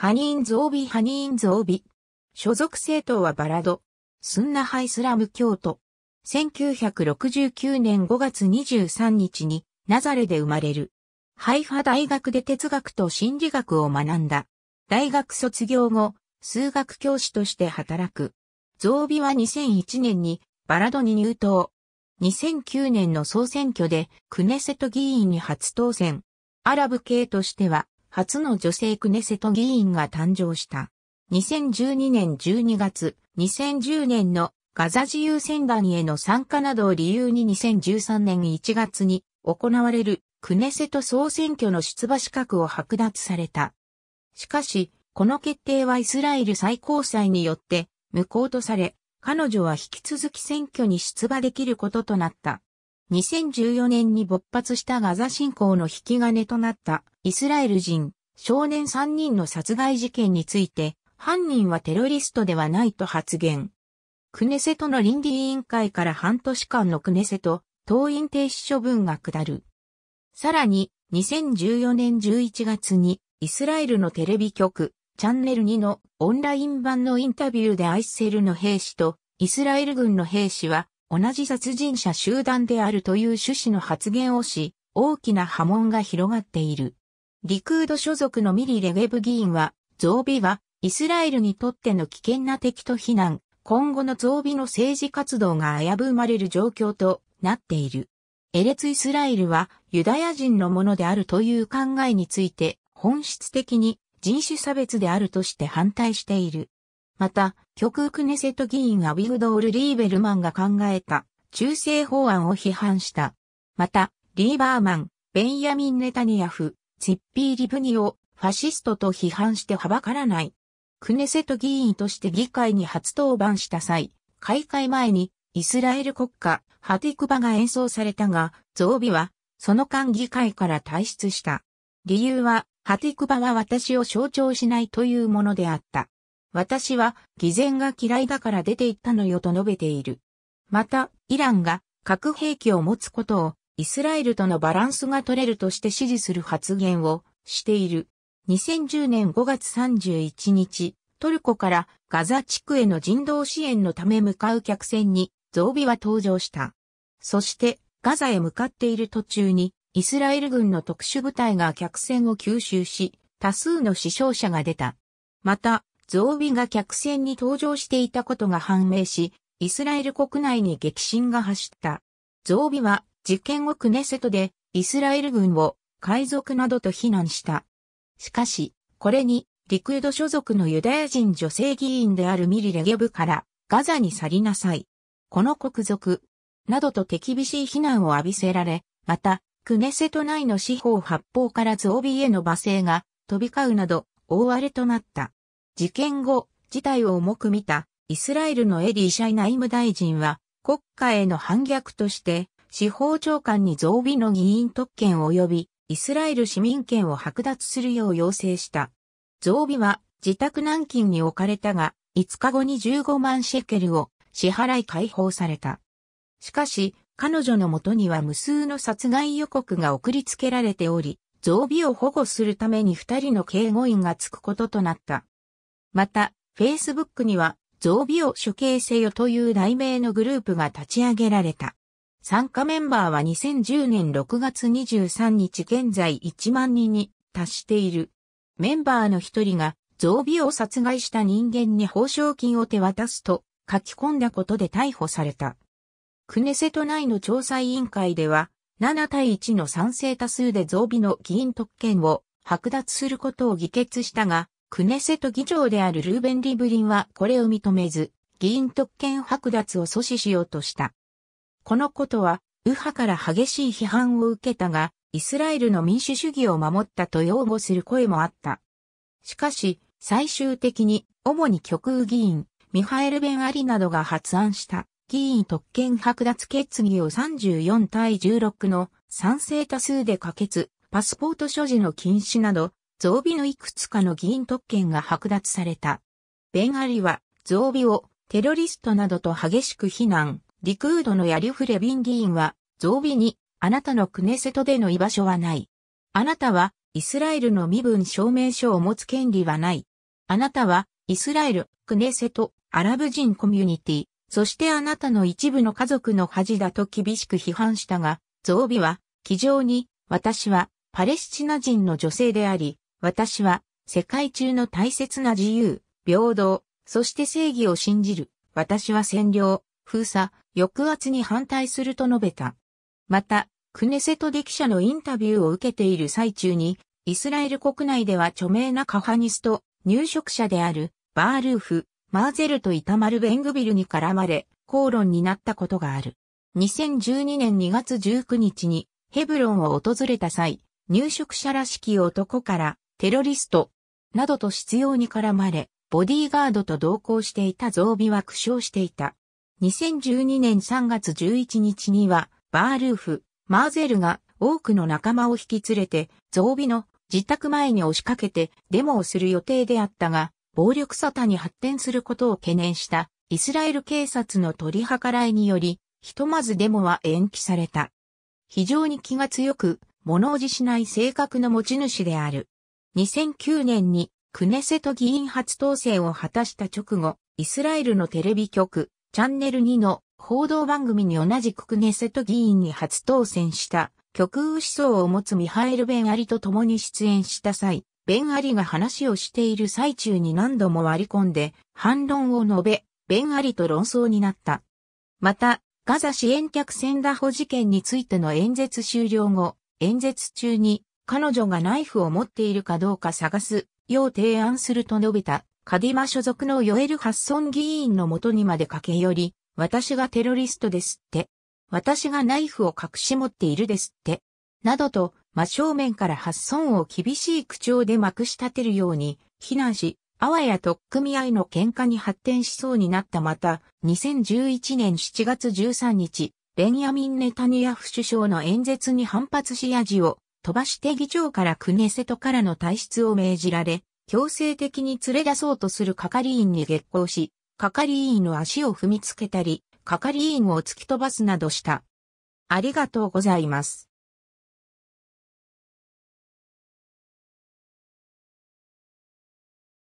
ハニーンズ・オービ・ハニーンズ・オービ。所属政党はバラド。スンナハイスラム教徒。1969年5月23日にナザレで生まれる。ハイファ大学で哲学と心理学を学んだ。大学卒業後、数学教師として働く。ゾービは2001年にバラドに入党。2009年の総選挙でクネセト議員に初当選。アラブ系としては初の女性クネセト議員が誕生した。2012年12月、2010年のガザ自由戦団への参加などを理由に2013年1月に行われるクネセト総選挙の出馬資格を剥奪された。しかし、この決定はイスラエル最高裁によって無効とされ、彼女は引き続き選挙に出馬できることとなった。2014年に勃発したガザ侵攻の引き金となったイスラエル人少年3人の殺害事件について犯人はテロリストではないと発言。クネセトの倫理委員会から半年間のクネセト党員停止処分が下る。さらに2014年11月にイスラエルのテレビ局チャンネル2のオンライン版のインタビューでアイスセルの兵士とイスラエル軍の兵士は同じ殺人者集団であるという趣旨の発言をし、大きな波紋が広がっている。リクード所属のミリ・レウェブ議員は、増備はイスラエルにとっての危険な敵と非難、今後の増備の政治活動が危ぶまれる状況となっている。エレツ・イスラエルはユダヤ人のものであるという考えについて本質的に人種差別であるとして反対している。また、極右クネセト議員アビグドール・リーベルマンが考えた中性法案を批判した。また、リーバーマン、ベンヤミン・ネタニヤフ、ツィッピー・リブニをファシストと批判してはばからない。クネセト議員として議会に初登板した際、開会前にイスラエル国家、ハティクバが演奏されたが、ゾービはその間議会から退出した。理由は、ハティクバは私を象徴しないというものであった。私は偽善が嫌いだから出て行ったのよと述べている。また、イランが核兵器を持つことをイスラエルとのバランスが取れるとして支持する発言をしている。2010年5月31日、トルコからガザ地区への人道支援のため向かう客船に増備は登場した。そしてガザへ向かっている途中にイスラエル軍の特殊部隊が客船を吸収し多数の死傷者が出た。また増備が客船に登場していたことが判明し、イスラエル国内に激震が走った。増備は事件をクネセトでイスラエル軍を海賊などと非難した。しかし、これにリクード所属のユダヤ人女性議員であるミリ・レゲブからガザに去りなさい。この国賊、などと手厳しい非難を浴びせられ、また、クネセト内の四方八方から増備への罵声が飛び交うなど大荒れとなった。事件後、事態を重く見た、イスラエルのエディ・シャイ内務大臣は、国家への反逆として、司法長官に増備の議員特権及び、イスラエル市民権を剥奪するよう要請した。増備は、自宅軟禁に置かれたが、5日後に15万シェケルを支払い解放された。しかし、彼女の元には無数の殺害予告が送りつけられており、増備を保護するために二人の警護員がつくこととなった。また、Facebook には、ゾウビを処刑せよという題名のグループが立ち上げられた。参加メンバーは2010年6月23日現在1万人に達している。メンバーの一人が、ゾビオを殺害した人間に報奨金を手渡すと書き込んだことで逮捕された。クネセト内の調査委員会では、7対1の賛成多数でゾ増ビの議員特権を剥奪することを議決したが、クネセト議長であるルーベン・リブリンはこれを認めず、議員特権剥奪を阻止しようとした。このことは、右派から激しい批判を受けたが、イスラエルの民主主義を守ったと擁護する声もあった。しかし、最終的に、主に極右議員、ミハエル・ベン・アリなどが発案した議員特権剥奪決議を34対16の賛成多数で可決、パスポート所持の禁止など増備のいくつかの議員特権が剥奪された。ベンアリは増備をテロリストなどと激しく非難。リクードのヤリフ・レビン議員は増備にあなたのクネセトでの居場所はない。あなたはイスラエルの身分証明書を持つ権利はない。あなたはイスラエル、クネセト、アラブ人コミュニティ、そしてあなたの一部の家族の恥だと厳しく批判したが、ゾービは、気丈に、私は、パレスチナ人の女性であり、私は世界中の大切な自由、平等、そして正義を信じる。私は占領、封鎖、抑圧に反対すると述べた。また、クネセトで記者のインタビューを受けている最中に、イスラエル国内では著名なカハニスト、入植者である、バールーフ、マーゼルとイタマル・ベングビルに絡まれ、口論になったことがある。2012年2月19日にヘブロンを訪れた際、入植者らしき男からテロリスト、などと執拗に絡まれ、ボディーガードと同行していた増備は苦笑していた。2012年3月11日には、バールーフ、マーゼルが多くの仲間を引き連れて、増備の自宅前に押しかけてデモをする予定であったが、暴力沙汰に発展することを懸念したイスラエル警察の取り計らいにより、ひとまずデモは延期された。非常に気が強く、物おじしない性格の持ち主である。2009年にクネセト議員初当選を果たした直後、イスラエルのテレビ局、チャンネル2の報道番組に同じくクネセト議員に初当選した極右思想を持つミハエル・ベン・アリと共に出演した際、ベン・アリが話をしている最中に何度も割り込んで反論を述べ、ベン・アリと論争になった。また、ガザ支援客船ンダホ事件についての演説終了後、演説中に彼女がナイフを持っているかどうか探す、よう提案すると述べた、カディマ所属のヨエル・ハッソン議員のもとにまで駆け寄り、私がテロリストですって。私がナイフを隠し持っているですって。などと、真正面からハッソンを厳しい口調でまくし立てるように、非難し、あわやく組合いの喧嘩に発展しそうになったまた、2011年7月13日、ベンヤミン・ネタニヤフ首相の演説に反発しやじを飛ばして議長から国瀬戸からの退出を命じられ、強制的に連れ出そうとする係員に激高し、係員の足を踏みつけたり、係員を突き飛ばすなどした。ありがとうございます。